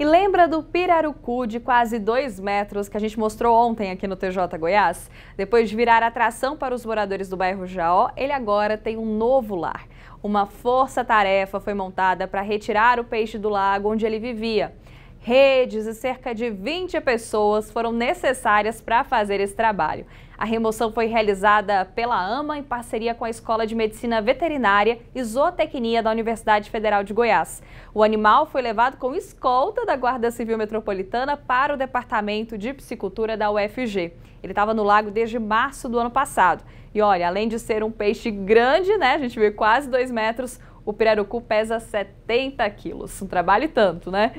E lembra do pirarucu de quase 2 metros que a gente mostrou ontem aqui no TJ Goiás? Depois de virar atração para os moradores do bairro Jaó, ele agora tem um novo lar. Uma força-tarefa foi montada para retirar o peixe do lago onde ele vivia redes e cerca de 20 pessoas foram necessárias para fazer esse trabalho. A remoção foi realizada pela AMA em parceria com a Escola de Medicina Veterinária e Zootecnia da Universidade Federal de Goiás. O animal foi levado com escolta da Guarda Civil Metropolitana para o Departamento de Psicultura da UFG. Ele estava no lago desde março do ano passado. E olha, além de ser um peixe grande, né, a gente vê quase 2 metros, o pirarucu pesa 70 quilos. Um trabalho tanto, né?